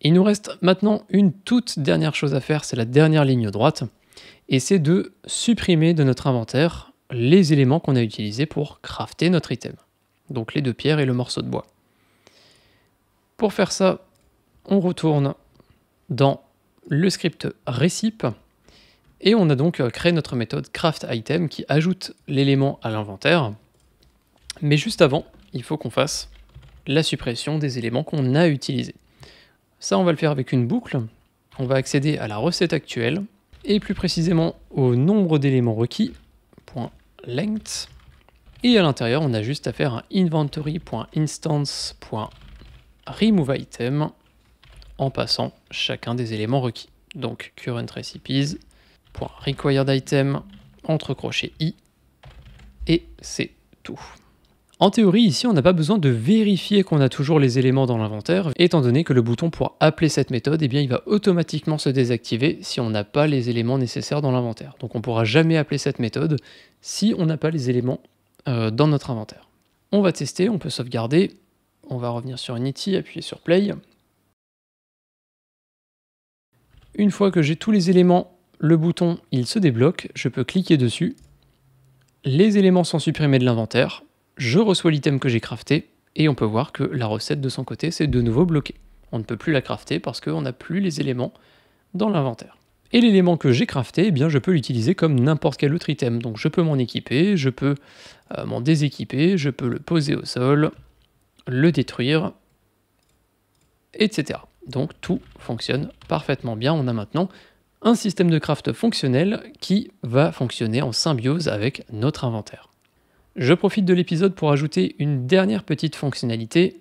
Speaker 1: Il nous reste maintenant une toute dernière chose à faire, c'est la dernière ligne droite, et c'est de supprimer de notre inventaire les éléments qu'on a utilisés pour crafter notre item, donc les deux pierres et le morceau de bois. Pour faire ça, on retourne dans le script Recipe et on a donc créé notre méthode craftItem qui ajoute l'élément à l'inventaire. Mais juste avant, il faut qu'on fasse la suppression des éléments qu'on a utilisés. Ça, on va le faire avec une boucle. On va accéder à la recette actuelle et plus précisément au nombre d'éléments requis, length. Et à l'intérieur, on a juste à faire un inventory.instance.length item en passant chacun des éléments requis. Donc current recipes, pour entre crochets i, et c'est tout. En théorie, ici, on n'a pas besoin de vérifier qu'on a toujours les éléments dans l'inventaire, étant donné que le bouton pour appeler cette méthode, eh bien, il va automatiquement se désactiver si on n'a pas les éléments nécessaires dans l'inventaire. Donc on ne pourra jamais appeler cette méthode si on n'a pas les éléments euh, dans notre inventaire. On va tester, on peut sauvegarder, on va revenir sur Unity, appuyer sur Play. Une fois que j'ai tous les éléments, le bouton il se débloque, je peux cliquer dessus. Les éléments sont supprimés de l'inventaire, je reçois l'item que j'ai crafté, et on peut voir que la recette de son côté s'est de nouveau bloquée. On ne peut plus la crafter parce qu'on n'a plus les éléments dans l'inventaire. Et l'élément que j'ai crafté, eh bien, je peux l'utiliser comme n'importe quel autre item. Donc je peux m'en équiper, je peux euh, m'en déséquiper, je peux le poser au sol, le détruire, etc. Donc tout fonctionne parfaitement bien. On a maintenant un système de craft fonctionnel qui va fonctionner en symbiose avec notre inventaire. Je profite de l'épisode pour ajouter une dernière petite fonctionnalité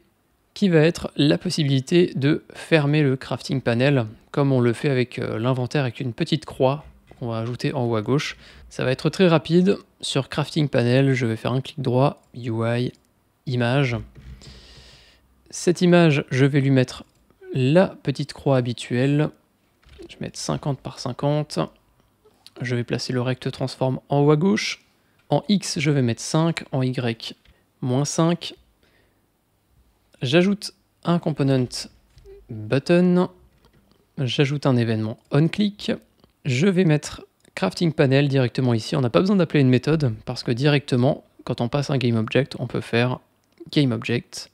Speaker 1: qui va être la possibilité de fermer le crafting panel comme on le fait avec euh, l'inventaire avec une petite croix qu'on va ajouter en haut à gauche. Ça va être très rapide. Sur crafting panel, je vais faire un clic droit, UI, image. Cette image, je vais lui mettre la petite croix habituelle. Je vais mettre 50 par 50. Je vais placer le rect transform en haut à gauche. En X, je vais mettre 5. En Y, moins 5. J'ajoute un component button. J'ajoute un événement onClick. Je vais mettre crafting panel directement ici. On n'a pas besoin d'appeler une méthode parce que directement, quand on passe un GameObject, on peut faire GameObject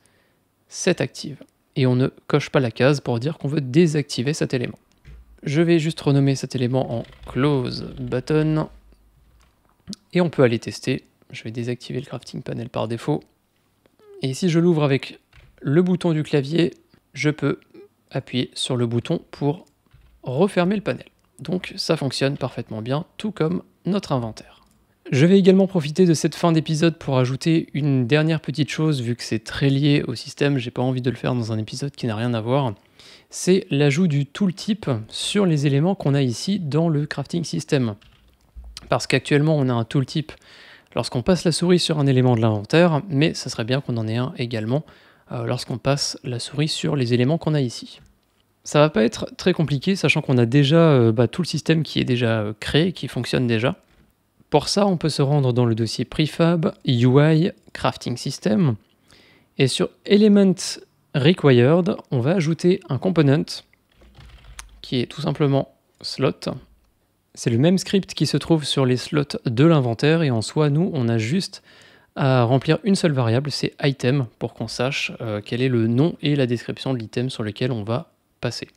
Speaker 1: c'est active. Et on ne coche pas la case pour dire qu'on veut désactiver cet élément. Je vais juste renommer cet élément en close button. Et on peut aller tester. Je vais désactiver le crafting panel par défaut. Et si je l'ouvre avec le bouton du clavier, je peux appuyer sur le bouton pour refermer le panel. Donc ça fonctionne parfaitement bien, tout comme notre inventaire. Je vais également profiter de cette fin d'épisode pour ajouter une dernière petite chose, vu que c'est très lié au système, j'ai pas envie de le faire dans un épisode qui n'a rien à voir. C'est l'ajout du tooltip sur les éléments qu'on a ici dans le crafting system. Parce qu'actuellement, on a un tooltip lorsqu'on passe la souris sur un élément de l'inventaire, mais ça serait bien qu'on en ait un également euh, lorsqu'on passe la souris sur les éléments qu'on a ici. Ça va pas être très compliqué, sachant qu'on a déjà euh, bah, tout le système qui est déjà euh, créé, qui fonctionne déjà. Pour ça, on peut se rendre dans le dossier Prefab, UI, Crafting System, et sur Element Required, on va ajouter un component qui est tout simplement slot. C'est le même script qui se trouve sur les slots de l'inventaire, et en soi, nous, on a juste à remplir une seule variable, c'est item, pour qu'on sache euh, quel est le nom et la description de l'item sur lequel on va passer.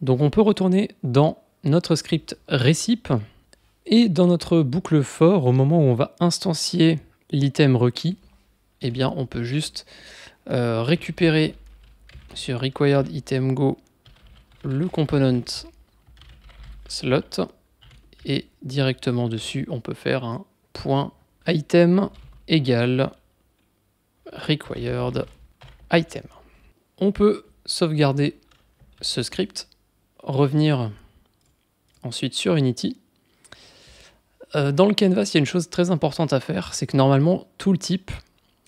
Speaker 1: Donc on peut retourner dans notre script récipe. Et dans notre boucle fort, au moment où on va instancier l'item requis, eh bien on peut juste euh, récupérer sur required item le component slot et directement dessus on peut faire un point item égal required item. On peut sauvegarder ce script, revenir ensuite sur Unity euh, dans le canvas, il y a une chose très importante à faire, c'est que normalement, tout le type,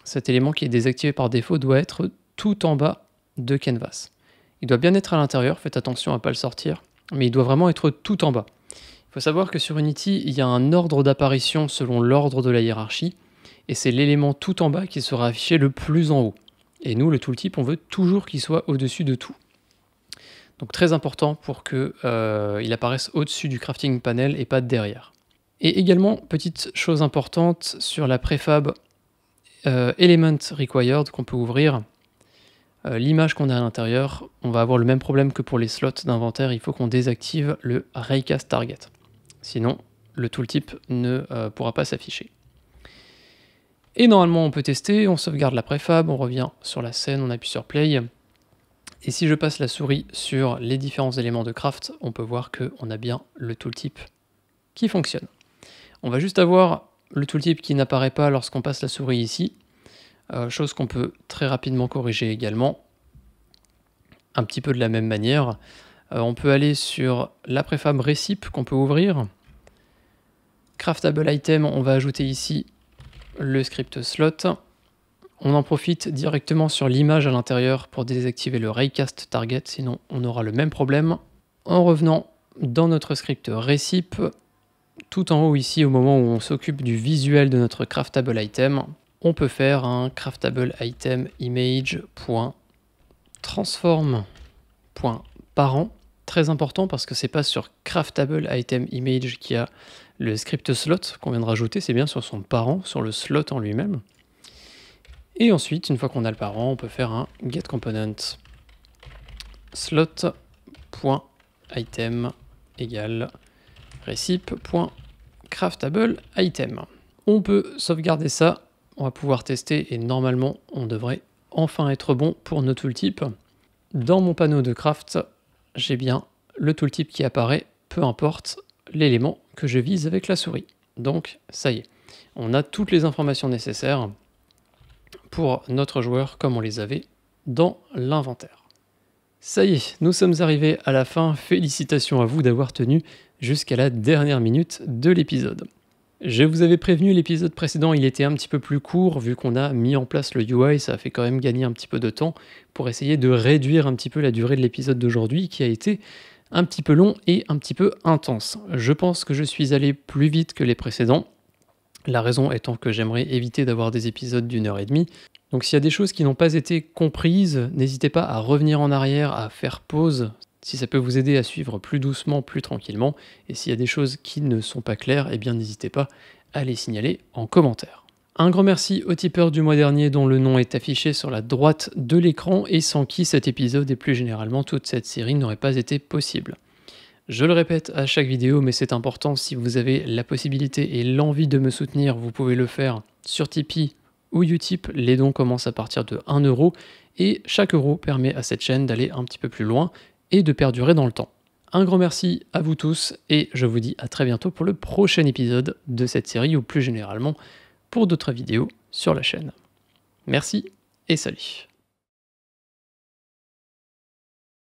Speaker 1: cet élément qui est désactivé par défaut, doit être tout en bas de canvas. Il doit bien être à l'intérieur, faites attention à ne pas le sortir, mais il doit vraiment être tout en bas. Il faut savoir que sur Unity, il y a un ordre d'apparition selon l'ordre de la hiérarchie, et c'est l'élément tout en bas qui sera affiché le plus en haut. Et nous, le tout type, on veut toujours qu'il soit au-dessus de tout. Donc très important pour qu'il euh, apparaisse au-dessus du crafting panel et pas derrière. Et également, petite chose importante sur la préfab euh, Element Required qu'on peut ouvrir, euh, l'image qu'on a à l'intérieur, on va avoir le même problème que pour les slots d'inventaire, il faut qu'on désactive le Raycast Target. Sinon, le tooltip ne euh, pourra pas s'afficher. Et normalement, on peut tester, on sauvegarde la préfab, on revient sur la scène, on appuie sur Play. Et si je passe la souris sur les différents éléments de craft, on peut voir qu'on a bien le tooltip qui fonctionne. On va juste avoir le tooltip qui n'apparaît pas lorsqu'on passe la souris ici, euh, chose qu'on peut très rapidement corriger également, un petit peu de la même manière. Euh, on peut aller sur la préfab Recipe qu'on peut ouvrir, craftable item, on va ajouter ici le script slot, on en profite directement sur l'image à l'intérieur pour désactiver le raycast target, sinon on aura le même problème. En revenant dans notre script Recipe... Tout en haut ici, au moment où on s'occupe du visuel de notre craftable item, on peut faire un craftable item image.transform.parent. Très important parce que c'est pas sur craftable item image qui a le script slot qu'on vient de rajouter, c'est bien sur son parent, sur le slot en lui-même. Et ensuite, une fois qu'on a le parent, on peut faire un get component slot.item égale craftable item. On peut sauvegarder ça, on va pouvoir tester et normalement on devrait enfin être bon pour nos tooltips. Dans mon panneau de craft, j'ai bien le tooltip qui apparaît, peu importe l'élément que je vise avec la souris. Donc ça y est, on a toutes les informations nécessaires pour notre joueur comme on les avait dans l'inventaire. Ça y est, nous sommes arrivés à la fin. Félicitations à vous d'avoir tenu jusqu'à la dernière minute de l'épisode. Je vous avais prévenu l'épisode précédent, il était un petit peu plus court vu qu'on a mis en place le UI, ça a fait quand même gagner un petit peu de temps pour essayer de réduire un petit peu la durée de l'épisode d'aujourd'hui qui a été un petit peu long et un petit peu intense. Je pense que je suis allé plus vite que les précédents, la raison étant que j'aimerais éviter d'avoir des épisodes d'une heure et demie. Donc s'il y a des choses qui n'ont pas été comprises, n'hésitez pas à revenir en arrière, à faire pause. Si ça peut vous aider à suivre plus doucement, plus tranquillement, et s'il y a des choses qui ne sont pas claires, eh bien n'hésitez pas à les signaler en commentaire. Un grand merci au tipeurs du mois dernier dont le nom est affiché sur la droite de l'écran et sans qui cet épisode et plus généralement toute cette série n'aurait pas été possible. Je le répète à chaque vidéo, mais c'est important, si vous avez la possibilité et l'envie de me soutenir, vous pouvez le faire sur Tipeee ou Utip. Les dons commencent à partir de 1€ et chaque euro permet à cette chaîne d'aller un petit peu plus loin et de perdurer dans le temps. Un grand merci à vous tous et je vous dis à très bientôt pour le prochain épisode de cette série ou plus généralement pour d'autres vidéos sur la chaîne. Merci et salut